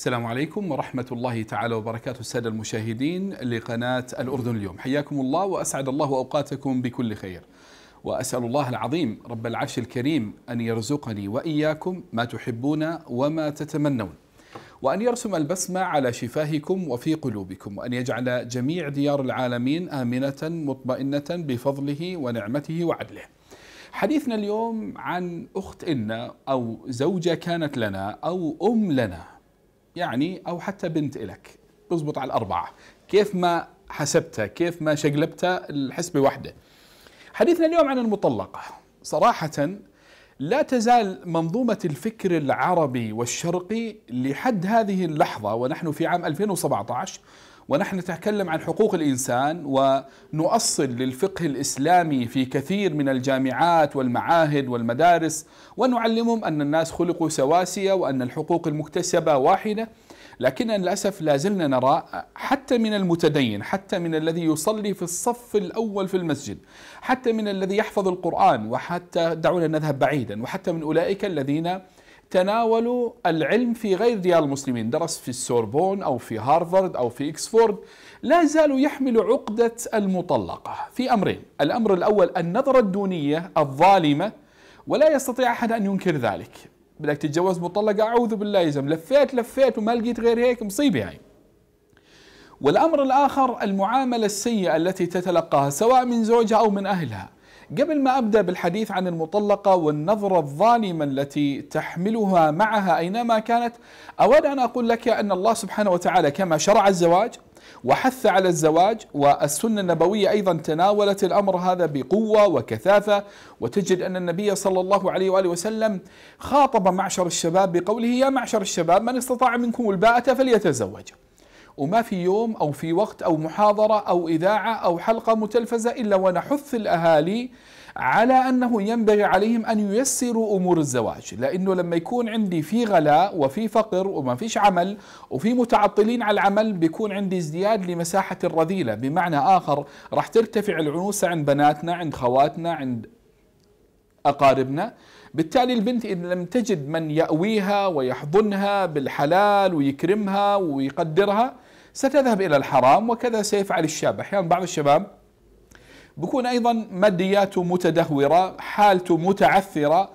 السلام عليكم ورحمة الله تعالى وبركاته السادة المشاهدين لقناة الأردن اليوم حياكم الله وأسعد الله أوقاتكم بكل خير وأسأل الله العظيم رب العرش الكريم أن يرزقني وإياكم ما تحبون وما تتمنون وأن يرسم البسمة على شفاهكم وفي قلوبكم وأن يجعل جميع ديار العالمين آمنة مطمئنة بفضله ونعمته وعدله حديثنا اليوم عن أخت إنا أو زوجة كانت لنا أو أم لنا يعني أو حتى بنت إلك تزبط على الأربعة كيف ما حسبتها كيف ما شقلبتها الحسبة واحدة حديثنا اليوم عن المطلقة صراحة لا تزال منظومة الفكر العربي والشرقي لحد هذه اللحظة ونحن في عام 2017 ونحن نتكلم عن حقوق الإنسان ونؤصل للفقه الإسلامي في كثير من الجامعات والمعاهد والمدارس ونعلمهم أن الناس خلقوا سواسية وأن الحقوق المكتسبة واحدة لكن للأسف لا زلنا نرى حتى من المتدين حتى من الذي يصلي في الصف الأول في المسجد حتى من الذي يحفظ القرآن وحتى دعونا نذهب بعيدا وحتى من أولئك الذين تناولوا العلم في غير ديار المسلمين درس في السوربون أو في هارفارد أو في إكسفورد لا زالوا يحملوا عقدة المطلقة في أمرين الأمر الأول النظرة الدونية الظالمة ولا يستطيع أحد أن ينكر ذلك بدك تتجوز مطلقة أعوذ بالله يزم لفيت لفيت وما لقيت غير هيك مصيبة يعني والأمر الآخر المعاملة السيئة التي تتلقاها سواء من زوجها أو من أهلها قبل ما أبدأ بالحديث عن المطلقة والنظرة الظالمة التي تحملها معها أينما كانت أود أن أقول لك أن الله سبحانه وتعالى كما شرع الزواج وحث على الزواج والسنة النبوية أيضا تناولت الأمر هذا بقوة وكثافة وتجد أن النبي صلى الله عليه وآله وسلم خاطب معشر الشباب بقوله يا معشر الشباب من استطاع منكم الباءة فليتزوج وما في يوم أو في وقت أو محاضرة أو إذاعة أو حلقة متلفزة إلا ونحث الأهالي على أنه ينبغي عليهم أن ييسروا أمور الزواج لأنه لما يكون عندي في غلاء وفي فقر وما فيش عمل وفي متعطلين على العمل بيكون عندي ازدياد لمساحة الرذيلة بمعنى آخر راح ترتفع العنوسة عند بناتنا عند خواتنا عند أقاربنا بالتالي البنت إن لم تجد من يأويها ويحضنها بالحلال ويكرمها ويقدرها ستذهب إلى الحرام وكذا سيفعل الشاب أحيانا بعض الشباب بكون أيضا مادياته متدهورة حالته متعثرة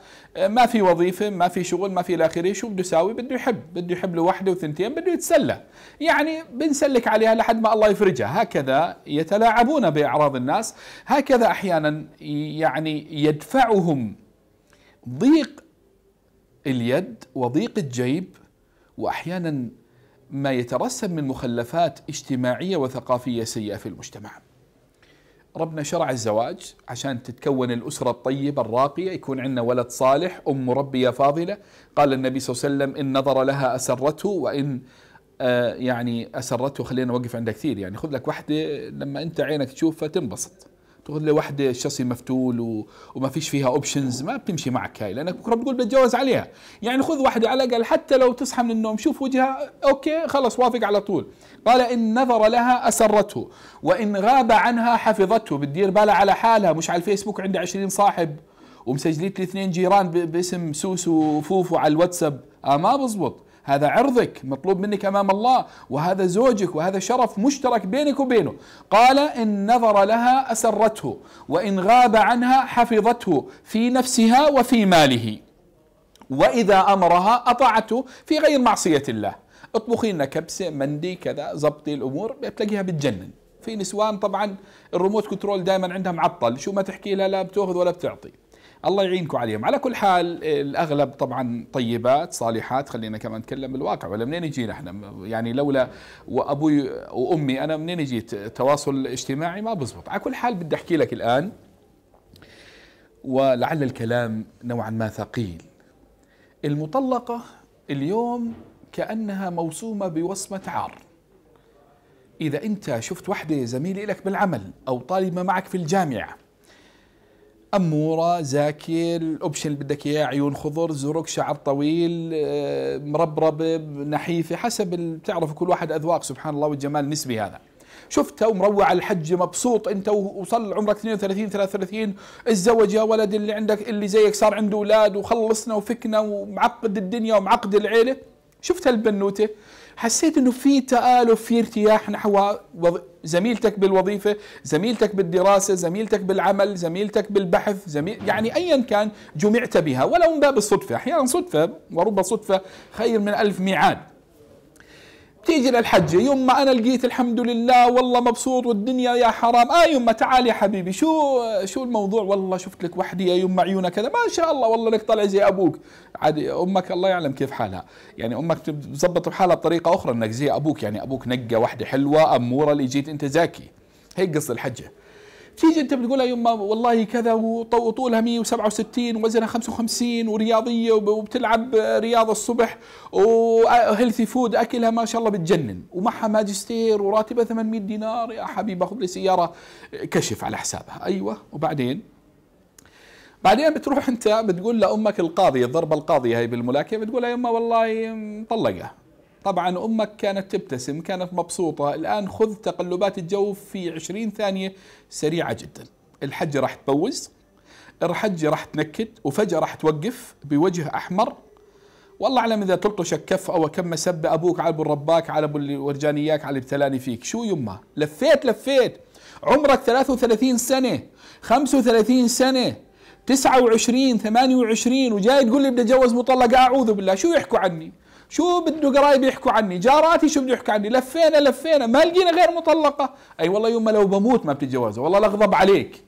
ما في وظيفة ما في شغل ما في إلى آخره شو بده يساوي بده يحب بده يحب له وثنتين بده يتسلى يعني بنسلك عليها لحد ما الله يفرجها هكذا يتلاعبون بأعراض الناس هكذا أحيانا يعني يدفعهم ضيق اليد وضيق الجيب واحيانا ما يترسم من مخلفات اجتماعيه وثقافيه سيئه في المجتمع. ربنا شرع الزواج عشان تتكون الاسره الطيبه الراقيه يكون عندنا ولد صالح ام مربيه فاضله قال النبي صلى الله عليه وسلم ان نظر لها اسرته وان آه يعني اسرته خلينا نوقف عندها كثير يعني خذ لك واحده لما انت عينك تشوفها تنبسط. تقول لي وحده الشاصي مفتول و... وما فيش فيها اوبشنز ما بتمشي معك هاي لانك بكره بتقول بتجوز عليها يعني خذ وحده على الاقل حتى لو تصحى من النوم شوف وجهها اوكي خلص وافق على طول قال ان نظر لها اسرته وان غاب عنها حفظته بتدير بالها على حالها مش على الفيسبوك عندها 20 صاحب ومسجلين لي اثنين جيران ب... باسم سوسو وفوفو على الواتساب آه ما بزبط هذا عرضك مطلوب منك أمام الله وهذا زوجك وهذا شرف مشترك بينك وبينه قال إن نظر لها أسرته وإن غاب عنها حفظته في نفسها وفي ماله وإذا أمرها أطاعته في غير معصية الله اطبخي لنا كبسة مندي كذا زبطي الأمور بتلاقيها بتجنن في نسوان طبعا الريموت كنترول دائما عندها معطل شو ما تحكي لها لا بتاخذ ولا بتعطي الله يعينكم عليهم على كل حال الاغلب طبعا طيبات صالحات خلينا كمان نتكلم بالواقع ولا منين نجي احنا يعني لولا وابوي وامي انا منين جيت تواصل اجتماعي ما بزبط على كل حال بدي احكي لك الان ولعل الكلام نوعا ما ثقيل المطلقة اليوم كأنها موسومة بوصمة عار إذا أنت شفت وحدة زميلة لك بالعمل أو طالبة معك في الجامعة اموره زاكي الاوبشن اللي بدك اياه عيون خضر زرق شعر طويل آه، مربرب نحيفه حسب بتعرف كل واحد اذواق سبحان الله والجمال النسبي هذا شفته ومروع الحج مبسوط انت وصل عمرك 32 33 اتزوج يا ولد اللي عندك اللي زيك صار عنده اولاد وخلصنا وفكنا ومعقد الدنيا ومعقد العيله شفت هالبنوته حسيت انه في تالف في ارتياح نحو زميلتك بالوظيفه، زميلتك بالدراسه، زميلتك بالعمل، زميلتك بالبحث، زميل يعني ايا كان جمعت بها ولو من باب الصدفه، احيانا صدفه ورب صدفه خير من الف ميعاد. تيجي للحجة يوم ما أنا لقيت الحمد لله والله مبسوط والدنيا يا حرام آه يوم ما تعال يا حبيبي شو شو الموضوع والله شفت لك وحدي يوم ما عيونك كذا ما شاء الله والله لك طلع زي أبوك عادي أمك الله يعلم كيف حالها يعني أمك تزبط حالها بطريقة أخرى أنك زي أبوك يعني أبوك نقى وحدة حلوة أمورة اللي جيت أنت زاكي هيك قص الحجة تيجي انت بتقولها أيوة، يما والله كذا وطولها 167 ووزنها 55 ورياضيه وبتلعب رياضه الصبح وهيلثي فود اكلها ما شاء الله بتجنن ومعها ماجستير وراتبها 800 دينار يا حبيبي باخذ لي سياره كشف على حسابها ايوه وبعدين بعدين بتروح انت بتقول لامك القاضيه الضربه القاضيه هي بالملاكمه بتقول لها أيوة، يما والله مطلقه طبعا أمك كانت تبتسم كانت مبسوطة الآن خذ تقلبات الجو في 20 ثانية سريعة جدا الحجة راح تبوز الحجة راح تنكد وفجأة راح توقف بوجه أحمر والله أعلم إذا تلطشك كف أو كم مسبة أبوك على أبو الرباك على أبو اللي إياك على ابتلاني فيك شو يمه لفيت لفيت عمرك 33 سنة 35 سنة 29 28 وجاي تقول لي بدي اتجوز مطلقة اعوذ بالله شو يحكوا عني شو بده قرايب يحكوا عني جاراتي شو بده يحكوا عني لفينا لفينا ما لقينا غير مطلقة أي والله يما لو بموت ما بتتجوزها والله لغضب عليك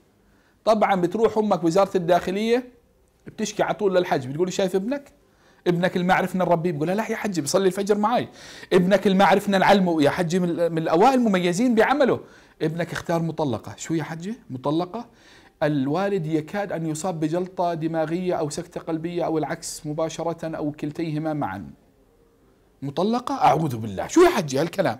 طبعا بتروح أمك وزارة الداخلية بتشكي على طول للحج بتقول شايف ابنك ابنك اللي ما عرفنا نربيه بقول لا يا حجي بيصلي الفجر معي ابنك اللي ما عرفنا نعلمه يا حجي من الاوائل المميزين بعمله ابنك اختار مطلقه شو يا حجي مطلقه الوالد يكاد ان يصاب بجلطه دماغيه او سكته قلبيه او العكس مباشره او كلتيهما معا مطلقة أعوذ بالله شو يا حجي هالكلام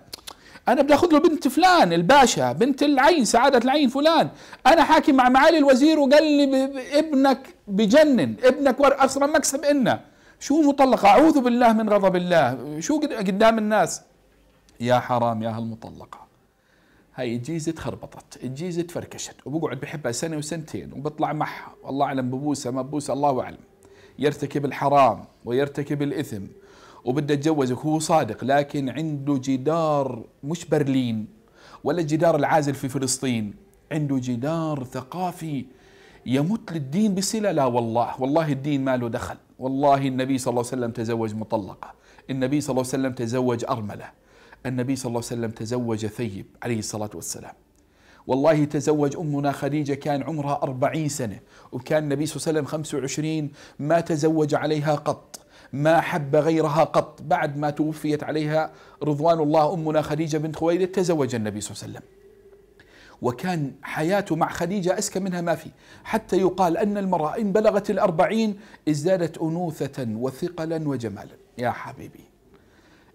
أنا بدي أخذ له بنت فلان الباشا بنت العين سعادة العين فلان أنا حاكي مع معالي الوزير وقال لي ابنك بجنن ابنك ور أسرى مكسب إنا شو مطلقة أعوذ بالله من غضب الله شو قدام الناس يا حرام يا هالمطلقة هاي الجيزة تخربطت الجيزة تفركشت وبقعد بحبها سنة وسنتين وبطلع معها والله أعلم ببوسة ما ببوسة الله أعلم يرتكب الحرام ويرتكب الإثم وبده يتجوزك هو صادق لكن عنده جدار مش برلين ولا الجدار العازل في فلسطين عنده جدار ثقافي يمت للدين بصلة لا والله والله الدين ما له دخل والله النبي صلى الله عليه وسلم تزوج مطلقة النبي صلى الله عليه وسلم تزوج أرملة النبي صلى الله عليه وسلم تزوج ثيب عليه الصلاة والسلام والله تزوج أمنا خديجة كان عمرها أربعين سنة وكان النبي صلى الله عليه وسلم خمس وعشرين ما تزوج عليها قط ما حب غيرها قط بعد ما توفيت عليها رضوان الله أمنا خديجة بنت خويلد تزوج النبي صلى الله عليه وسلم وكان حياته مع خديجة أسكى منها ما في حتى يقال أن المرأة إن بلغت الأربعين ازدادت أنوثة وثقلا وجمالا يا حبيبي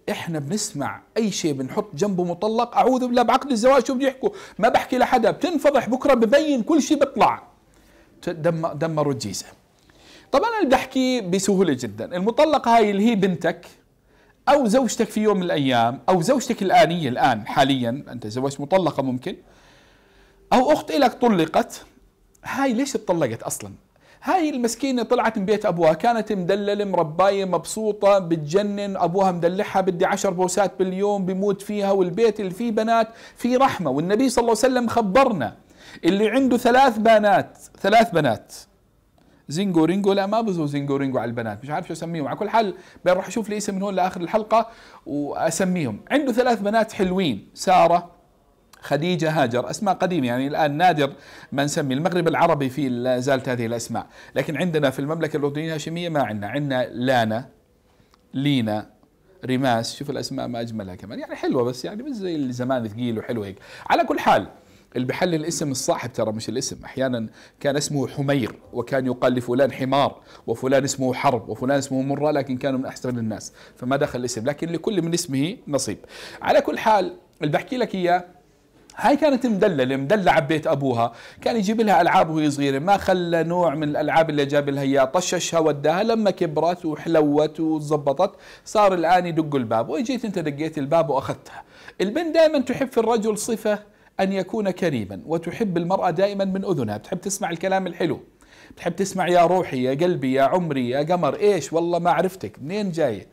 احنا بنسمع اي شيء بنحط جنبه مطلق اعوذ بالله بعقد الزواج شو بيحكوا ما بحكي لحدا بتنفضح بكره ببين كل شيء بيطلع دمروا الجيزه طبعا انا بدي احكي بسهوله جدا المطلقه هاي اللي هي بنتك او زوجتك في يوم من الايام او زوجتك الانيه الان حاليا انت زوجت مطلقه ممكن او اخت لك طلقت هاي ليش اتطلقت اصلا هاي المسكينه طلعت من بيت ابوها كانت مدلله مربايه مبسوطه بتجنن ابوها مدلعها بدي عشر بوسات باليوم بموت فيها والبيت اللي فيه بنات فيه رحمه والنبي صلى الله عليه وسلم خبرنا اللي عنده ثلاث بنات ثلاث بنات زينجو رينجو لا ما بزو زينجو رينجو على البنات مش عارف شو اسميهم على كل حال بروح اشوف لي اسم من هون لاخر الحلقه واسميهم عنده ثلاث بنات حلوين ساره خديجة هاجر أسماء قديمة يعني الآن نادر ما نسمي المغرب العربي في لا زالت هذه الأسماء لكن عندنا في المملكة الأردنية الهاشمية ما عندنا عندنا لانا لينا رماس شوف الأسماء ما أجملها كمان يعني حلوة بس يعني مش زي الزمان ثقيل وحلو هيك على كل حال اللي بحلل الاسم الصاحب ترى مش الاسم احيانا كان اسمه حمير وكان يقال لفلان حمار وفلان اسمه حرب وفلان اسمه مره لكن كانوا من احسن الناس فما دخل الاسم لكن لكل من اسمه نصيب على كل حال اللي بحكي لك اياه هاي كانت مدللة مدلعة عبيت أبوها كان يجيب لها ألعاب وهي صغيرة ما خلى نوع من الألعاب اللي جاب لها إياه طششها وداها لما كبرت وحلوت وزبطت صار الآن يدق الباب وإجيت أنت دقيت الباب وأخذتها البنت دائما تحب في الرجل صفة أن يكون كريما وتحب المرأة دائما من أذنها بتحب تسمع الكلام الحلو بتحب تسمع يا روحي يا قلبي يا عمري يا قمر إيش والله ما عرفتك منين جاية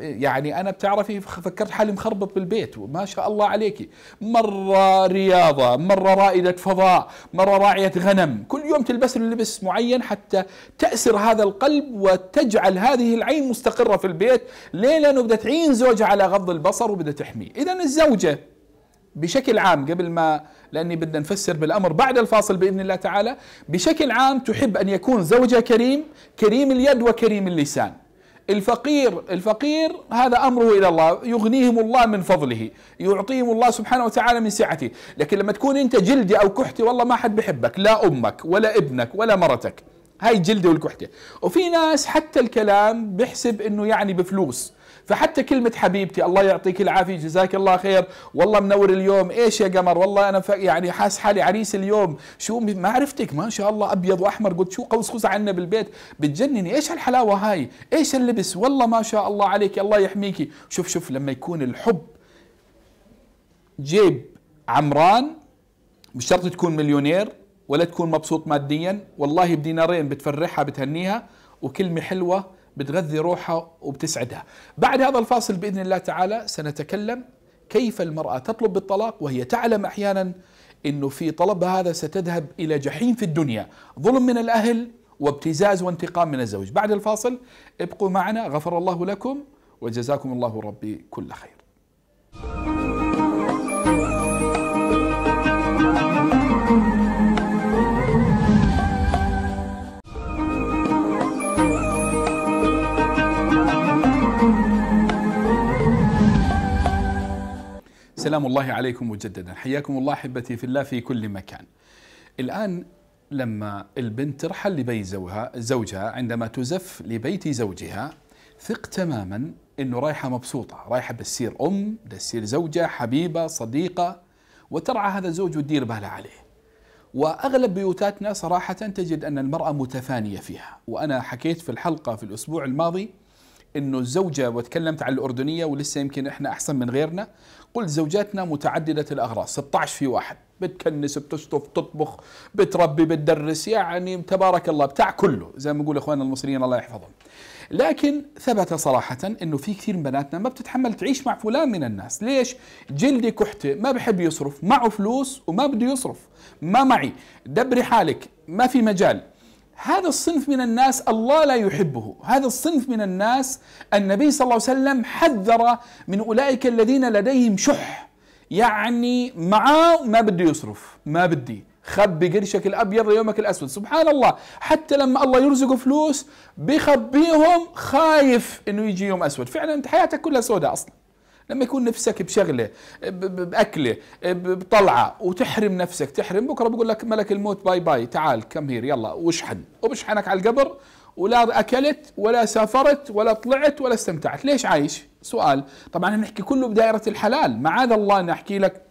يعني أنا بتعرفي فكرت حالي مخربط بالبيت وما شاء الله عليك مرة رياضة مرة رائدة فضاء مرة راعية غنم كل يوم تلبس لبس معين حتى تأسر هذا القلب وتجعل هذه العين مستقرة في البيت ليه لأنه بدها تعين زوجها على غض البصر وبدها تحميه إذا الزوجة بشكل عام قبل ما لاني بدنا نفسر بالامر بعد الفاصل باذن الله تعالى بشكل عام تحب ان يكون زوجها كريم كريم اليد وكريم اللسان الفقير الفقير هذا امره الى الله يغنيهم الله من فضله يعطيهم الله سبحانه وتعالى من سعته لكن لما تكون انت جلدي او كحتي والله ما حد بحبك لا امك ولا ابنك ولا مرتك هاي الجلده والكحته وفي ناس حتى الكلام بحسب انه يعني بفلوس فحتى كلمة حبيبتي الله يعطيك العافية جزاك الله خير والله منور اليوم ايش يا قمر والله انا يعني حاس حالي عريس اليوم شو ما عرفتك ما شاء الله ابيض واحمر قلت شو قوس قوس عنا بالبيت بتجنني ايش هالحلاوة هاي ايش اللبس والله ما شاء الله عليك الله يحميك شوف شوف لما يكون الحب جيب عمران مش شرط تكون مليونير ولا تكون مبسوط ماديا والله بدينارين بتفرحها بتهنيها وكلمة حلوة بتغذي روحها وبتسعدها بعد هذا الفاصل بإذن الله تعالى سنتكلم كيف المرأة تطلب بالطلاق وهي تعلم أحيانا أنه في طلبها هذا ستذهب إلى جحيم في الدنيا ظلم من الأهل وابتزاز وانتقام من الزوج بعد الفاصل ابقوا معنا غفر الله لكم وجزاكم الله ربي كل خير سلام الله عليكم مجددا حياكم الله احبتي في الله في كل مكان الان لما البنت ترحل لبيت زوجها زوجها عندما تزف لبيت زوجها ثق تماما انه رايحه مبسوطه رايحه بتصير ام بتصير زوجه حبيبه صديقه وترعى هذا الزوج وتدير بالها عليه واغلب بيوتاتنا صراحه تجد ان المراه متفانيه فيها وانا حكيت في الحلقه في الاسبوع الماضي انه الزوجه وتكلمت عن الاردنيه ولسه يمكن احنا احسن من غيرنا قلت زوجاتنا متعدده الاغراض 16 في واحد بتكنس بتشطف تطبخ بتربي بتدرس يعني تبارك الله بتاع كله زي ما يقول اخواننا المصريين الله يحفظهم لكن ثبت صراحة انه في كثير من بناتنا ما بتتحمل تعيش مع فلان من الناس، ليش؟ جلدي كحتة ما بحب يصرف، معه فلوس وما بده يصرف، ما معي، دبري حالك، ما في مجال، هذا الصنف من الناس الله لا يحبه هذا الصنف من الناس النبي صلى الله عليه وسلم حذر من أولئك الذين لديهم شح يعني معاه ما بدي يصرف ما بدي خبي قرشك الابيض ليومك الاسود سبحان الله حتى لما الله يرزقه فلوس بخبيهم خايف انه يجي يوم اسود فعلا انت حياتك كلها سوداء اصلا لما يكون نفسك بشغله باكله بطلعه وتحرم نفسك تحرم بكره بقول لك ملك الموت باي باي تعال كم هير يلا واشحن وبشحنك على القبر ولا اكلت ولا سافرت ولا طلعت ولا استمتعت ليش عايش سؤال طبعا نحكي كله بدائره الحلال معاذ الله نحكي لك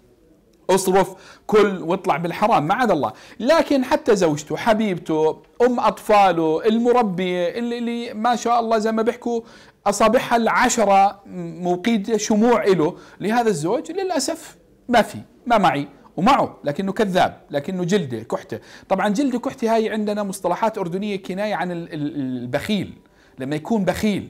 اصرف كل واطلع بالحرام ما عاد الله لكن حتى زوجته حبيبته ام اطفاله المربيه اللي, اللي ما شاء الله زي ما بيحكوا اصابعها العشره موقيد شموع له لهذا الزوج للاسف ما في ما معي ومعه لكنه كذاب لكنه جلده كحته طبعا جلده كحته هاي عندنا مصطلحات اردنيه كنايه عن البخيل لما يكون بخيل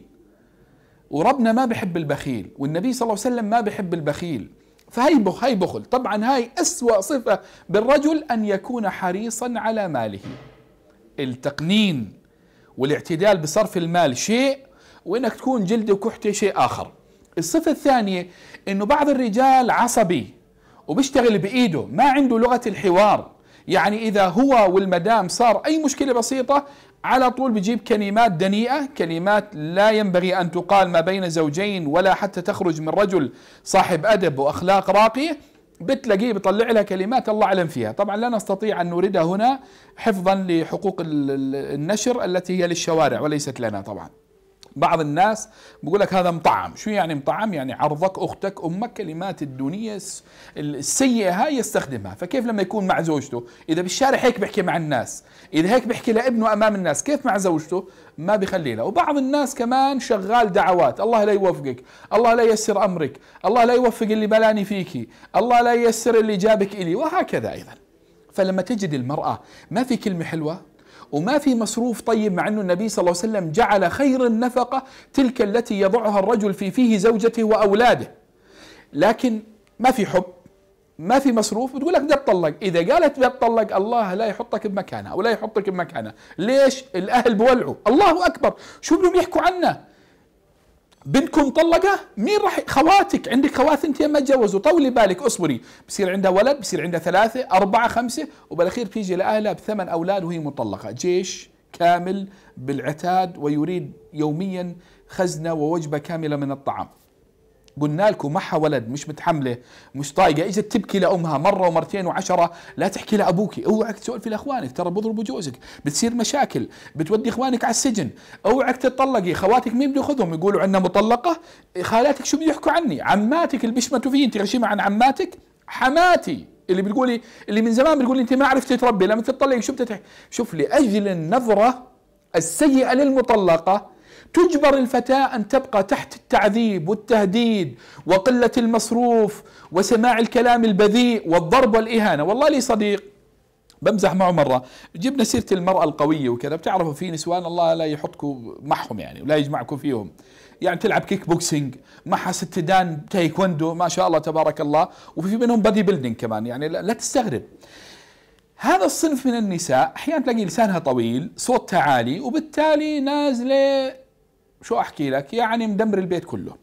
وربنا ما بحب البخيل والنبي صلى الله عليه وسلم ما بحب البخيل فهي هي بخل طبعا هاي أسوأ صفة بالرجل أن يكون حريصا على ماله التقنين والاعتدال بصرف المال شيء وإنك تكون جلده وكحته شيء آخر الصفة الثانية أنه بعض الرجال عصبي وبيشتغل بإيده ما عنده لغة الحوار يعني إذا هو والمدام صار أي مشكلة بسيطة على طول بجيب كلمات دنيئة كلمات لا ينبغي أن تقال ما بين زوجين ولا حتى تخرج من رجل صاحب أدب وأخلاق راقية بتلاقيه بيطلع لها كلمات الله أعلم فيها طبعا لا نستطيع أن نوردها هنا حفظا لحقوق النشر التي هي للشوارع وليست لنا طبعا بعض الناس بيقول لك هذا مطعم شو يعني مطعم يعني عرضك اختك امك كلمات الدونيه السيئه هاي يستخدمها فكيف لما يكون مع زوجته اذا بالشارع هيك بيحكي مع الناس اذا هيك بيحكي لابنه امام الناس كيف مع زوجته ما بيخلي له وبعض الناس كمان شغال دعوات الله لا يوفقك الله لا ييسر امرك الله لا يوفق اللي بلاني فيكي الله لا ييسر اللي جابك الي وهكذا ايضا فلما تجد المراه ما في كلمه حلوه وما في مصروف طيب مع أن النبي صلى الله عليه وسلم جعل خير النفقة تلك التي يضعها الرجل في فيه زوجته وأولاده لكن ما في حب ما في مصروف بتقول لك ده اتطلق اذا قالت ده اتطلق الله لا يحطك بمكانها ولا يحطك بمكانها ليش الاهل بولعوا الله اكبر شو بدهم يحكوا عنا بنتكم مطلقه مين راح خواتك عندك خوات انت ما تجوزوا طولي بالك اصبري بصير عندها ولد بصير عندها ثلاثه اربعه خمسه وبالاخير تيجي لاهلها بثمان اولاد وهي مطلقه جيش كامل بالعتاد ويريد يوميا خزنه ووجبه كامله من الطعام قلنا لكم معها ولد مش متحمله مش طايقه اجت تبكي لامها مره ومرتين وعشرة لا تحكي لابوك اوعك تسولفي لاخوانك ترى بضربوا جوزك بتصير مشاكل بتودي اخوانك على السجن اوعك تطلقي خواتك مين بياخذهم يقولوا عندنا مطلقه خالاتك شو بده يحكوا عني عماتك اللي بيشمتوا فيه انت غشيمه عن عماتك حماتي اللي بتقولي اللي من زمان بتقولي انت ما عرفتي تربي لما تطلقي شو بتتح شوف لاجل النظره السيئه للمطلقه تجبر الفتاة أن تبقى تحت التعذيب والتهديد وقلة المصروف وسماع الكلام البذيء والضرب والإهانة والله لي صديق بمزح معه مرة جبنا سيرة المرأة القوية وكذا بتعرفوا في نسوان الله لا يحطكم معهم يعني ولا يجمعكم فيهم يعني تلعب كيك بوكسينج معها ست دان تايكوندو ما شاء الله تبارك الله وفي منهم بادي بيلدينج كمان يعني لا تستغرب هذا الصنف من النساء احيانا تلاقي لسانها طويل صوتها عالي وبالتالي نازله شو احكي لك يعني مدمر البيت كله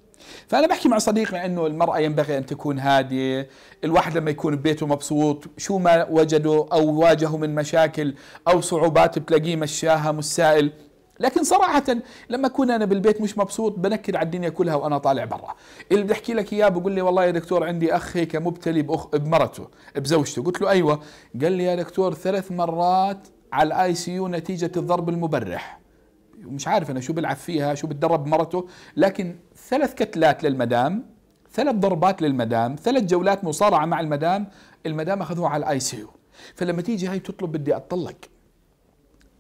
فانا بحكي مع صديقنا انه المراه ينبغي ان تكون هاديه الواحد لما يكون ببيته مبسوط شو ما وجده او واجهه من مشاكل او صعوبات بتلاقيه مشاها مسائل لكن صراحة لما أكون أنا بالبيت مش مبسوط بنكد على الدنيا كلها وأنا طالع برا اللي بدي أحكي لك إياه بقول لي والله يا دكتور عندي أخ هيك مبتلي بأخ بمرته بزوجته قلت له أيوة قال لي يا دكتور ثلاث مرات على الآي سي يو نتيجة الضرب المبرح ومش عارف انا شو بلعب فيها شو بتدرب مرته لكن ثلاث كتلات للمدام ثلاث ضربات للمدام ثلاث جولات مصارعه مع المدام المدام اخذوها على الاي سي يو فلما تيجي هاي تطلب بدي اتطلق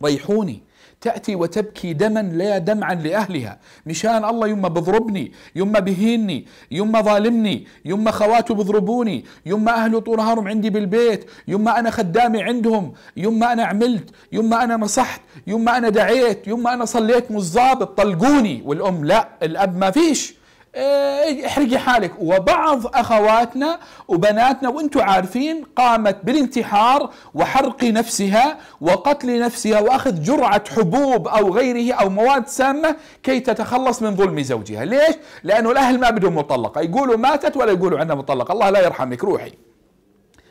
ريحوني تأتي وتبكي دما لا دمعا لأهلها مشان الله يما بضربني يما بهيني يما ظالمني يما خواته بضربوني يما أهل طول نهارهم عندي بالبيت يما أنا خدامي عندهم يما أنا عملت يما أنا نصحت يما أنا دعيت يما أنا صليت مش ظابط طلقوني والأم لا الأب ما فيش إيه، احرقي حالك وبعض اخواتنا وبناتنا وانتم عارفين قامت بالانتحار وحرق نفسها وقتل نفسها واخذ جرعه حبوب او غيره او مواد سامه كي تتخلص من ظلم زوجها، ليش؟ لانه الاهل ما بدهم مطلقه، يقولوا ماتت ولا يقولوا عنها مطلقه، الله لا يرحمك روحي.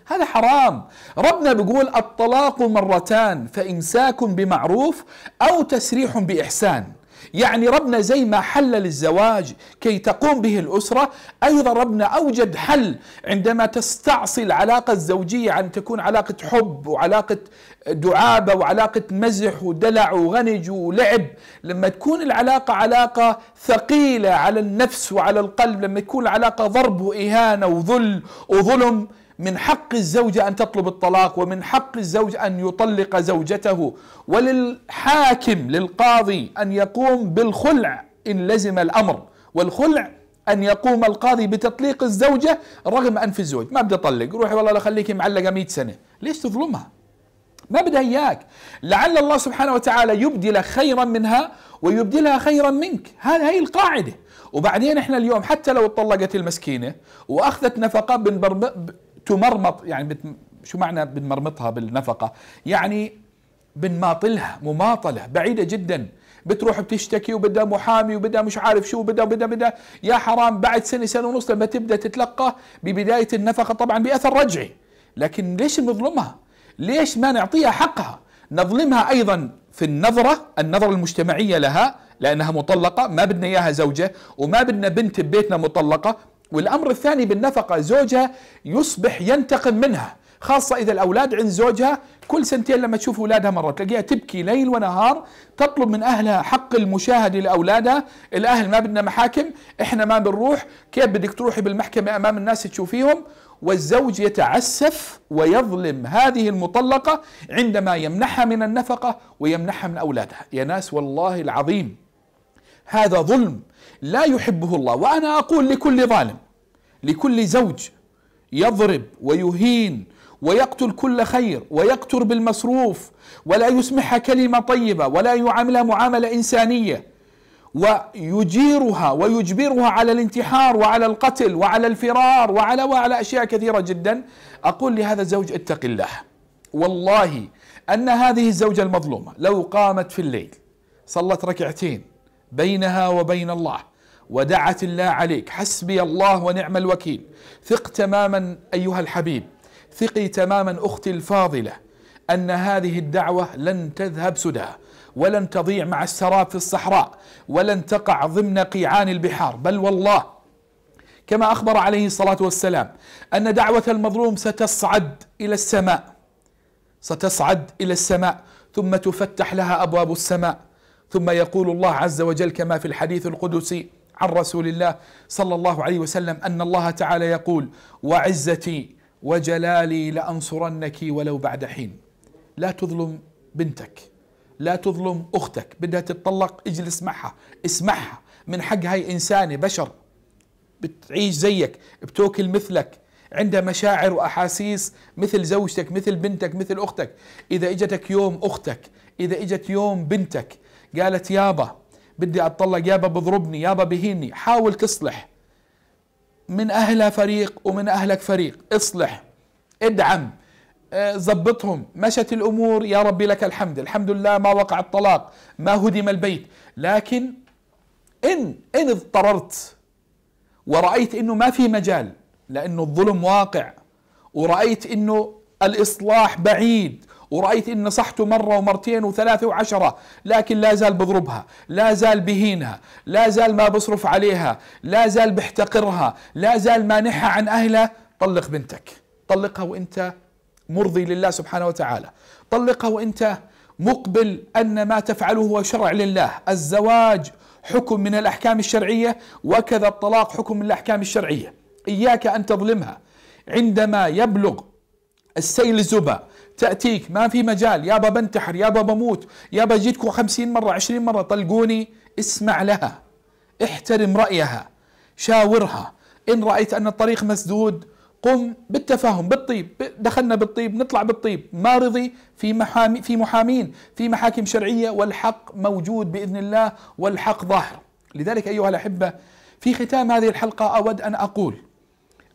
هذا حرام ربنا بيقول الطلاق مرتان فإمساك بمعروف أو تسريح بإحسان يعني ربنا زي ما حلل الزواج كي تقوم به الأسرة أيضا ربنا أوجد حل عندما تستعصي العلاقة الزوجية عن تكون علاقة حب وعلاقة دعابة وعلاقة مزح ودلع وغنج ولعب لما تكون العلاقة علاقة ثقيلة على النفس وعلى القلب لما تكون العلاقة ضرب وإهانة وذل وظلم من حق الزوجة أن تطلب الطلاق ومن حق الزوج أن يطلق زوجته وللحاكم للقاضي أن يقوم بالخلع إن لزم الأمر والخلع أن يقوم القاضي بتطليق الزوجة رغم أنف الزوج ما بدي أطلق روحي والله لا معلقة مئة سنة ليش تظلمها ما بدها إياك لعل الله سبحانه وتعالى يبدل خيرا منها ويبدلها خيرا منك هذه هي القاعدة وبعدين احنا اليوم حتى لو اطلقت المسكينة واخذت نفقة تمرمط يعني بت شو معنى بنمرمطها بالنفقه يعني بنماطلها مماطله بعيده جدا بتروح بتشتكي وبدها محامي وبدها مش عارف شو بدها بدها بدها يا حرام بعد سنه سنه ونص لما تبدا تتلقى ببدايه النفقه طبعا باثر رجعي لكن ليش نظلمها؟ ليش ما نعطيها حقها؟ نظلمها ايضا في النظره النظره المجتمعيه لها لانها مطلقه ما بدنا اياها زوجه وما بدنا بنت ببيتنا مطلقه والأمر الثاني بالنفقة زوجها يصبح ينتقم منها خاصة إذا الأولاد عند زوجها كل سنتين لما تشوف أولادها مرة تلاقيها تبكي ليل ونهار تطلب من أهلها حق المشاهدة لأولادها الأهل ما بدنا محاكم إحنا ما بنروح كيف بدك تروحي بالمحكمة أمام الناس تشوفيهم والزوج يتعسف ويظلم هذه المطلقة عندما يمنحها من النفقة ويمنحها من أولادها يا ناس والله العظيم هذا ظلم لا يحبه الله وأنا أقول لكل ظالم لكل زوج يضرب ويهين ويقتل كل خير ويقتر بالمصروف ولا يسمحها كلمة طيبة ولا يعاملها معاملة إنسانية ويجيرها ويجبرها على الانتحار وعلى القتل وعلى الفرار وعلى وعلى أشياء كثيرة جدا أقول لهذا الزوج اتق الله والله أن هذه الزوجة المظلومة لو قامت في الليل صلت ركعتين بينها وبين الله ودعت الله عليك حسبي الله ونعم الوكيل ثق تماما أيها الحبيب ثقي تماما أختي الفاضلة أن هذه الدعوة لن تذهب سدى ولن تضيع مع السراب في الصحراء ولن تقع ضمن قيعان البحار بل والله كما أخبر عليه الصلاة والسلام أن دعوة المظلوم ستصعد إلى السماء ستصعد إلى السماء ثم تفتح لها أبواب السماء ثم يقول الله عز وجل كما في الحديث القدسي عن رسول الله صلى الله عليه وسلم أن الله تعالى يقول وعزتي وجلالي لأنصرنك ولو بعد حين لا تظلم بنتك لا تظلم أختك بدها تتطلق اجلس معها اسمعها من حق هاي إنسانة بشر بتعيش زيك بتوكل مثلك عندها مشاعر وأحاسيس مثل زوجتك مثل بنتك مثل أختك إذا إجتك يوم أختك إذا إجت يوم بنتك قالت يابا بدي اتطلق يابا بضربني يابا بهيني حاول تصلح من اهلها فريق ومن اهلك فريق اصلح ادعم زبطهم آه، مشت الامور يا ربي لك الحمد الحمد لله ما وقع الطلاق ما هدم البيت لكن ان ان اضطررت ورأيت انه ما في مجال لانه الظلم واقع ورأيت انه الاصلاح بعيد ورأيت إن نصحته مرة ومرتين وثلاثة وعشرة لكن لا زال بضربها لا زال بهينها لا زال ما بصرف عليها لا زال بحتقرها لا زال مانحها عن أهلها طلق بنتك طلقها وإنت مرضي لله سبحانه وتعالى طلقها وإنت مقبل أن ما تفعله هو شرع لله الزواج حكم من الأحكام الشرعية وكذا الطلاق حكم من الأحكام الشرعية إياك أن تظلمها عندما يبلغ السيل الزبا تأتيك ما في مجال يابا بنتحر يابا بموت يابا جيتكم خمسين مرة عشرين مرة طلقوني اسمع لها احترم رأيها شاورها إن رأيت أن الطريق مسدود قم بالتفاهم بالطيب دخلنا بالطيب نطلع بالطيب ما رضي في محامي في محامين في محاكم شرعيه والحق موجود باذن الله والحق ظاهر لذلك ايها الاحبه في ختام هذه الحلقه اود ان اقول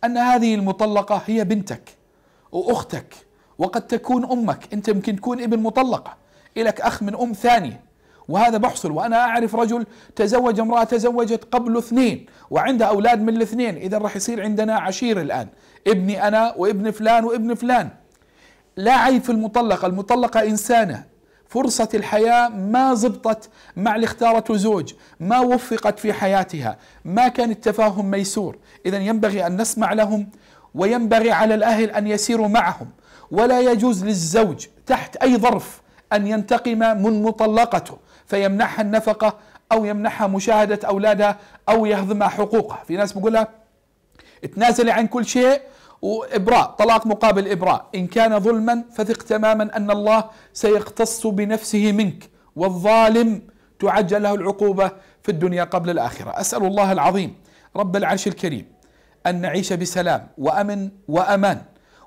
ان هذه المطلقه هي بنتك واختك وقد تكون أمك أنت يمكن تكون ابن مطلقة إلك أخ من أم ثانية وهذا بحصل وأنا أعرف رجل تزوج امرأة تزوجت قبل اثنين وعندها أولاد من الاثنين إذا راح يصير عندنا عشيرة الآن ابني أنا وابن فلان وابن فلان لا عيب في المطلقة المطلقة إنسانة فرصة الحياة ما زبطت مع اللي اختارته زوج ما وفقت في حياتها ما كان التفاهم ميسور إذا ينبغي أن نسمع لهم وينبغي على الأهل أن يسيروا معهم ولا يجوز للزوج تحت أي ظرف أن ينتقم من مطلقته فيمنحها النفقة أو يمنحها مشاهدة أولادها أو يهضمها حقوقها في ناس بيقول لها عن كل شيء وإبراء طلاق مقابل إبراء إن كان ظلما فثق تماما أن الله سيقتص بنفسه منك والظالم تعجل له العقوبة في الدنيا قبل الآخرة أسأل الله العظيم رب العرش الكريم أن نعيش بسلام وأمن وأمان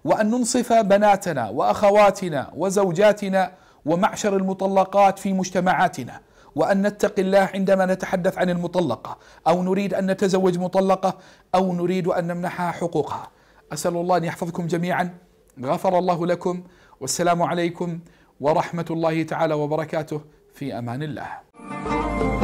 وأن ننصف بناتنا وأخواتنا وزوجاتنا ومعشر المطلقات في مجتمعاتنا وأن نتقي الله عندما نتحدث عن المطلقة أو نريد أن نتزوج مطلقة أو نريد أن نمنحها حقوقها أسأل الله أن يحفظكم جميعا غفر الله لكم والسلام عليكم ورحمة الله تعالى وبركاته في أمان الله